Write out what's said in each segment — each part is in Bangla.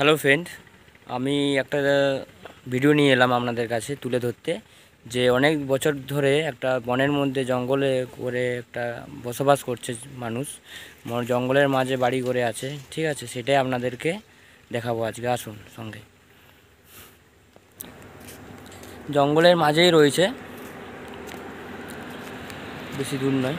হ্যালো ফ্রেন্ড আমি একটা ভিডিও নিয়ে এলাম আপনাদের কাছে তুলে ধরতে যে অনেক বছর ধরে একটা বনের মধ্যে জঙ্গলে করে একটা বসবাস করছে মানুষ জঙ্গলের মাঝে বাড়ি করে আছে ঠিক আছে সেটাই আপনাদেরকে দেখাবো আজকে আসুন সঙ্গে জঙ্গলের মাঝেই রয়েছে বেশি দূর নয়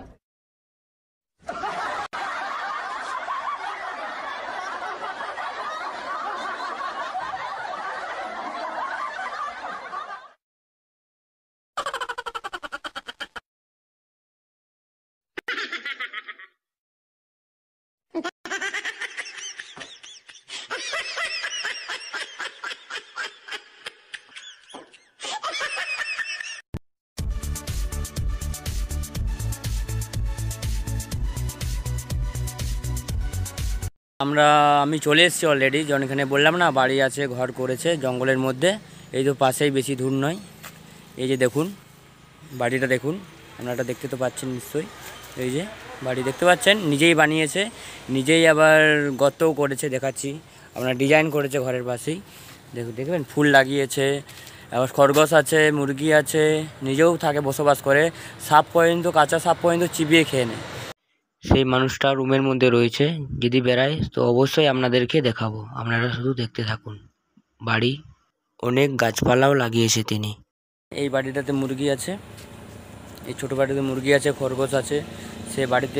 আমরা আমি চলে এসেছি অলরেডি জনখানে বললাম না বাড়ি আছে ঘর করেছে জঙ্গলের মধ্যে এই তো পাশেই বেশি দূর নয় এই যে দেখুন বাড়িটা দেখুন আপনারা দেখতে তো পাচ্ছেন নিশ্চয়ই এই যে বাড়ি দেখতে পাচ্ছেন নিজেই বানিয়েছে নিজেই আবার গর্তও করেছে দেখাচ্ছি আপনার ডিজাইন করেছে ঘরের পাশেই দেখুন দেখবেন ফুল লাগিয়েছে আবার খরগোশ আছে মুরগি আছে নিজেও থাকে বসবাস করে সাপ পর্যন্ত কাঁচা সাপ পর্যন্ত চিবিয়ে খেয়ে নেয় সেই মানুষটা রুমের মধ্যে রয়েছে যদি বেড়ায় তো অবশ্যই আপনাদেরকে দেখাবো আপনারা শুধু দেখতে থাকুন বাড়ি অনেক গাছপালাও লাগিয়েছে তিনি এই বাড়িটাতে মুরগি আছে এই ছোটো বাড়িতে মুরগি আছে খরগোশ আছে সে বাড়িতে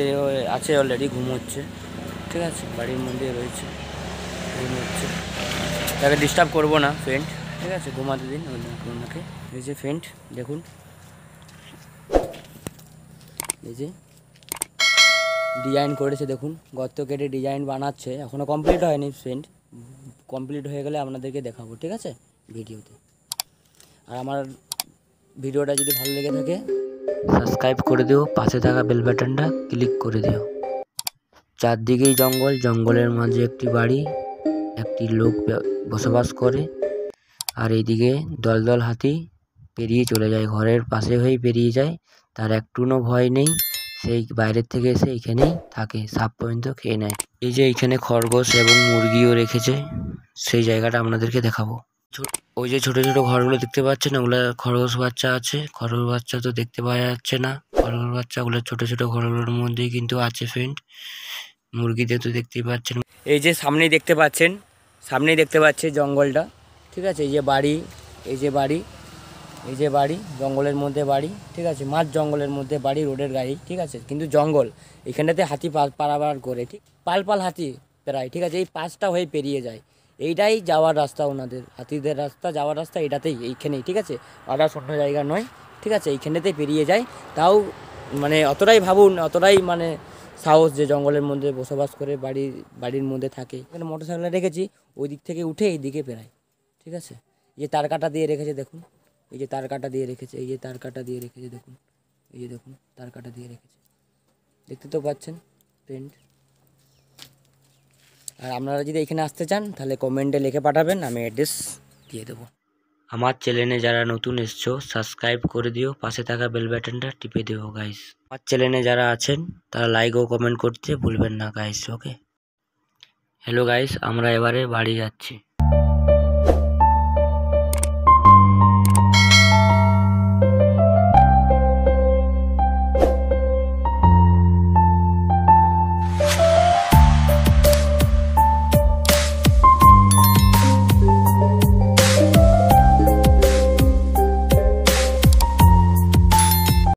আছে অলরেডি ঘুমোচ্ছে ঠিক আছে বাড়ির মধ্যে রয়েছে ঘুমোচ্ছে তাকে ডিস্টার্ব করবো না ফ্রেন্ড ঠিক আছে ঘুমাতে দিন ওনাকে এই যে ফ্রেন্ড দেখুন এই যে ডিজাইন করেছে দেখুন গর্ত কেটে ডিজাইন বানাচ্ছে এখনও কমপ্লিট হয়নি সেন্ট কমপ্লিট হয়ে গেলে আপনাদেরকে দেখাবো ঠিক আছে ভিডিওতে আর আমার ভিডিওটা যদি ভালো লেগে থাকে সাবস্ক্রাইব করে দিও পাশে থাকা বেল বাটনটা ক্লিক করে দিও চারদিকেই জঙ্গল জঙ্গলের মাঝে একটি বাড়ি একটি লোক বসবাস করে আর এইদিকে দলদল হাতি পেরিয়ে চলে যায় ঘরের পাশে হয়ে পেরিয়ে যায় তার একটুনও ভয় নেই সেই বাইরের থেকে এসে এখানেই থাকে সাপ পর্যন্ত খেয়ে নেয় এই যে এখানে খরগোশ এবং মুরগিও রেখেছে সেই জায়গাটা আপনাদেরকে দেখাবো ওই যে ছোট ছোট ঘরগুলো দেখতে পাচ্ছেন ওগুলো খরগোশ বাচ্চা আছে খরগোশ বাচ্চা তো দেখতে পাওয়া যাচ্ছে না খরগোশ ওগুলো ছোট ছোট ঘরগুলোর মধ্যেই কিন্তু আছে ফ্রেন্ড মুরগিদের তো দেখতেই পাচ্ছেন এই যে সামনেই দেখতে পাচ্ছেন সামনেই দেখতে পাচ্ছে জঙ্গলটা ঠিক আছে এই যে বাড়ি এই যে বাড়ি এই যে বাড়ি জঙ্গলের মধ্যে বাড়ি ঠিক আছে মাঝ জঙ্গলের মধ্যে বাড়ি রোডের গাড়ি ঠিক আছে কিন্তু জঙ্গল এখানটাতে হাতি পারাবার করে ঠিক পাল পাল হাতি প্রায় ঠিক আছে এই পাঁচটা হয়ে পেরিয়ে যায় এইটাই যাওয়ার রাস্তা ওনাদের হাতিদের রাস্তা যাওয়ার রাস্তা এটাতেই এইখানেই ঠিক আছে আদার্স শূন্য জায়গা নয় ঠিক আছে এইখানটাতেই পেরিয়ে যায় তাও মানে অতটাই ভাবুন অতটাই মানে সাহস যে জঙ্গলের মধ্যে বসবাস করে বাড়ি বাড়ির মধ্যে থাকে এখানে মোটরসাইকেল রেখেছি ওই দিক থেকে উঠে এই দিকে পেরায় ঠিক আছে যে তার কাটা দিয়ে রেখেছে দেখুন এই যে তার কাটা দিয়ে রেখেছে এই যে তার কাটা দিয়ে রেখেছে দেখুন এই যে দেখুন তার কাটা দিয়ে রেখেছে দেখতে তো পাচ্ছেন প্রিন্ট আর আপনারা যদি এখানে আসতে চান তাহলে কমেন্টে লিখে পাঠাবেন আমি অ্যাড্রেস দিয়ে দেবো আমার চ্যানেলে যারা নতুন এসছো সাবস্ক্রাইব করে দিও পাশে থাকা বেল বাটনটা টিপে দিও গাইস আমার চ্যানেলে যারা আছেন তারা লাইক ও কমেন্ট করতে ভুলবেন না গাইস ওকে হ্যালো গাইস আমরা এবারে বাড়ি যাচ্ছি